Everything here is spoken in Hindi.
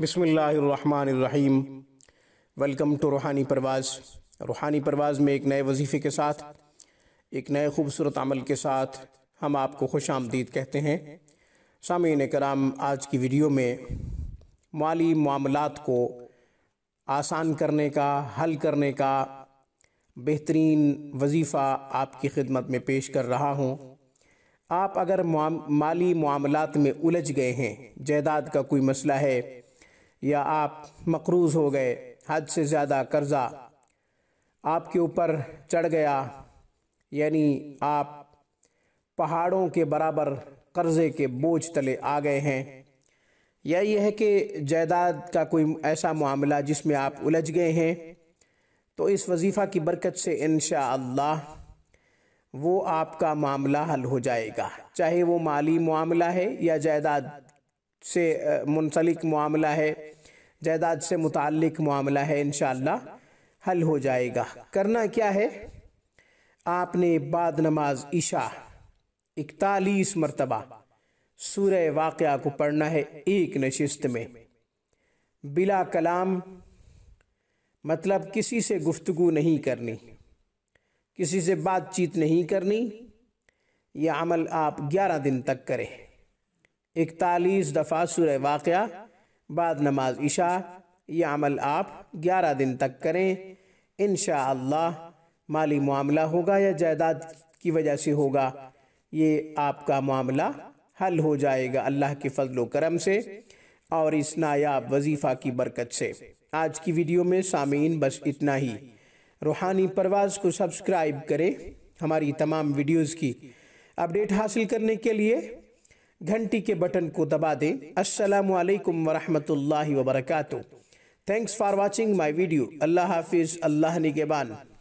बसमीम वेलकम टू रूहानी परवाज़ रूहानी परवाज़ में एक नए वजीफ़े के साथ एक नए खूबसूरत अमल के साथ हम आपको खुश आमदीद कहते हैं सामीन कराम आज की वीडियो में माली मामलात को आसान करने का हल करने का बेहतरीन वजीफ़ा आपकी खिदमत में पेश कर रहा हूँ आप अगर माली मामलात में उलझ गए हैं जायदाद का कोई मसला है या आप मकरूज हो गए हद से ज़्यादा कर्ज़ा आपके ऊपर चढ़ गया यानी आप पहाड़ों के बराबर कर्ज़े के बोझ तले आ गए हैं या यह है कि जायदाद का कोई ऐसा मामला जिसमें आप उलझ गए हैं तो इस वजीफ़ा की बरकत से इन वो आपका मामला हल हो जाएगा चाहे वो माली मामला है या जायदाद से मुनसलिक मामला है जायदाद से मुतक मामला है इन हल हो जाएगा करना क्या है आपने बाद नमाज ईशा इकतालीस मरतबा सूर्य वाक़ को पढ़ना है एक नशस्त में बिला कलाम मतलब किसी से गुफ्तु नहीं करनी किसी से बातचीत नहीं करनी यह अमल आप ग्यारह दिन तक करें इकतालीस दफ़ा सुर वाक़ बाद नमाज इशा यह अमल आप ग्यारह दिन तक करें इन माली मामला होगा या जायदाद की वजह से होगा ये आपका मामला हल हो जाएगा अल्लाह के फजलो करम से और इस नायाब वजीफ़ा की बरकत से आज की वीडियो में सामीन बस इतना ही रूहानी परवाज़ को सब्सक्राइब करें हमारी तमाम वीडियोज़ की अपडेट हासिल करने के लिए घंटी के बटन को दबा दें असलकम वरहमल वबरक thanks for watching my video Allah हाफिज़ अल्लाह निगेबान